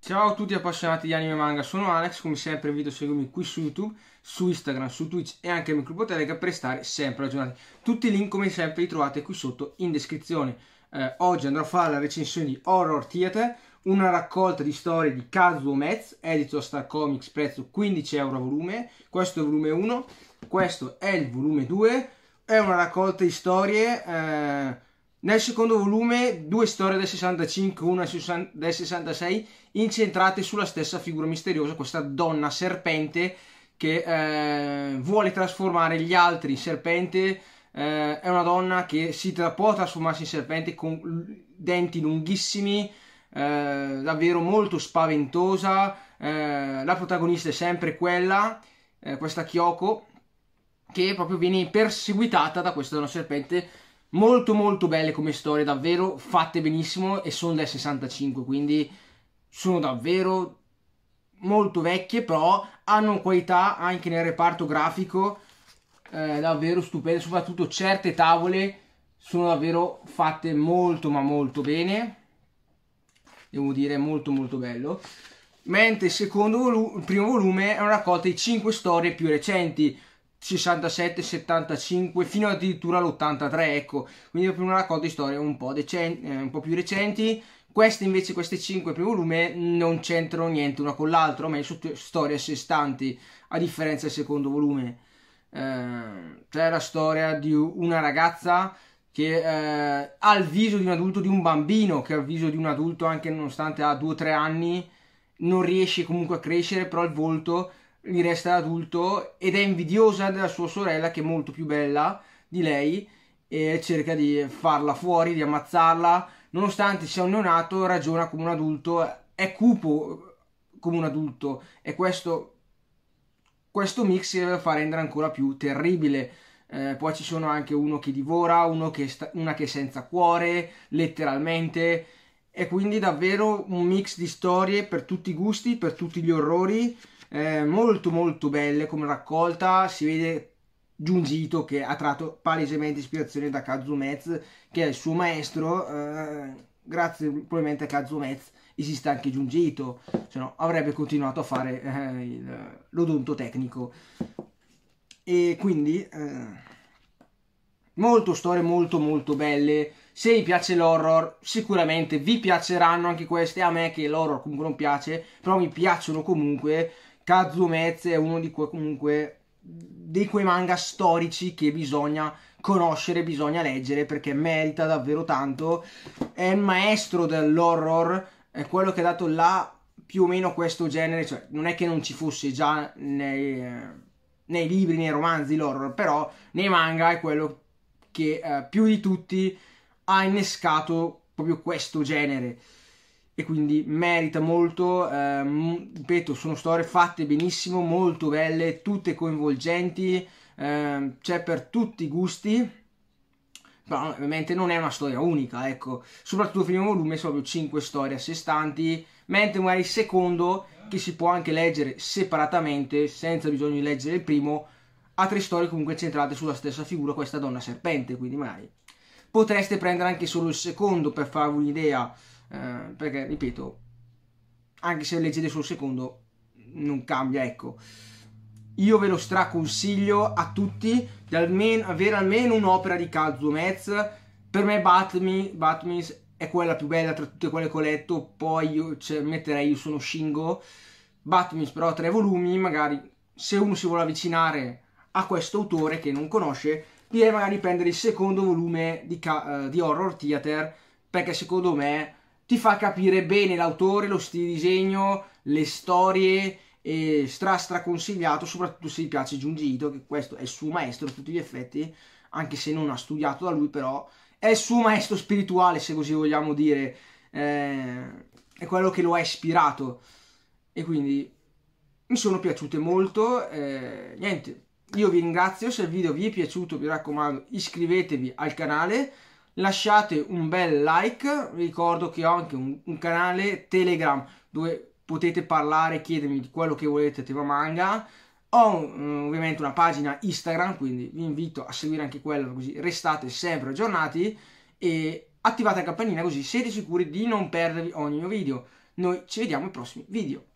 Ciao a tutti appassionati di anime e manga, sono Alex, come sempre invito a seguirmi qui su YouTube, su Instagram, su Twitch e anche nel mio gruppo Telegram per stare sempre aggiornati. Tutti i link come sempre li trovate qui sotto in descrizione. Eh, oggi andrò a fare la recensione di Horror Theater, una raccolta di storie di Kazuo Metz, edito Star Comics, prezzo 15 euro a volume. Questo è il volume 1, questo è il volume 2. È una raccolta di storie. Eh, nel secondo volume, due storie del 65, una del 66, incentrate sulla stessa figura misteriosa, questa donna serpente che eh, vuole trasformare gli altri in serpente. Eh, è una donna che si tra, può trasformarsi in serpente con denti lunghissimi eh, davvero molto spaventosa. Eh, la protagonista è sempre quella, eh, questa Kyoko, che proprio viene perseguitata da questo dono serpente. Molto molto belle come storie, davvero fatte benissimo e sono del 65, quindi sono davvero molto vecchie, però hanno qualità anche nel reparto grafico eh, davvero stupende, soprattutto certe tavole sono davvero fatte molto ma molto bene devo dire molto molto bello mentre il, secondo volume il primo volume è una raccolta di 5 storie più recenti 67, 75 fino addirittura all'83 ecco quindi è una raccolta di storie un po', eh, un po più recenti queste invece, queste 5 primo volume, non c'entrano niente una con l'altra, ma sono storie a sé stanti, a differenza del secondo volume. Eh, c'è la storia di una ragazza che eh, ha il viso di un adulto, di un bambino, che ha il viso di un adulto anche nonostante ha 2-3 anni, non riesce comunque a crescere, però il volto gli resta adulto ed è invidiosa della sua sorella che è molto più bella di lei e cerca di farla fuori, di ammazzarla, nonostante sia un neonato, ragiona come un adulto, è cupo come un adulto e questo, questo mix deve far rendere ancora più terribile eh, poi ci sono anche uno che divora, uno che sta- una che è senza cuore, letteralmente. E quindi davvero un mix di storie per tutti i gusti, per tutti gli orrori. Eh, molto molto belle come raccolta. Si vede Giungito che ha tratto palesemente ispirazione da Metz, che è il suo maestro. Eh, grazie probabilmente a Metz esiste anche Giungito, se no avrebbe continuato a fare eh, l'odonto tecnico e quindi eh, molto storie molto molto belle se vi piace l'horror sicuramente vi piaceranno anche queste a me che l'horror comunque non piace però mi piacciono comunque Kazuo Mez è uno di que, comunque di quei manga storici che bisogna conoscere, bisogna leggere perché merita davvero tanto. È il maestro dell'horror, è quello che ha dato là più o meno questo genere, cioè non è che non ci fosse già nei, eh, nei libri, nei romanzi, l'horror, però nei manga è quello che eh, più di tutti ha innescato proprio questo genere e quindi merita molto, eh, ripeto, sono storie fatte benissimo, molto belle, tutte coinvolgenti, eh, c'è per tutti i gusti. Però ovviamente non è una storia unica, ecco. Soprattutto il primo volume sono 5 storie a sé stanti, mentre magari il secondo che si può anche leggere separatamente senza bisogno di leggere il primo, ha tre storie comunque centrate sulla stessa figura, questa donna serpente, quindi mai. Potreste prendere anche solo il secondo per farvi un'idea, eh, perché ripeto, anche se leggete solo il secondo non cambia, ecco. Io ve lo straconsiglio a tutti di almeno, avere almeno un'opera di Kazuo Metz. Per me Batmi, Batmis è quella più bella tra tutte quelle che ho letto, poi io, cioè, metterei Io sono Shingo, Batman però tre volumi, magari se uno si vuole avvicinare a questo autore che non conosce, direi magari prendere il secondo volume di, uh, di Horror Theater, perché secondo me ti fa capire bene l'autore, lo stile di disegno, le storie e stra stra consigliato soprattutto se gli piace Giungito che questo è il suo maestro a tutti gli effetti anche se non ha studiato da lui però è il suo maestro spirituale, se così vogliamo dire, eh, è quello che lo ha ispirato. E quindi mi sono piaciute molto. Eh, niente, io vi ringrazio. Se il video vi è piaciuto, vi raccomando, iscrivetevi al canale. Lasciate un bel like. Vi ricordo che ho anche un, un canale Telegram dove potete parlare, chiedermi di quello che volete, tema manga. Ho mm, ovviamente una pagina Instagram, quindi vi invito a seguire anche quella, così restate sempre aggiornati e attivate la campanella così siete sicuri di non perdervi ogni mio video. Noi ci vediamo ai prossimi video.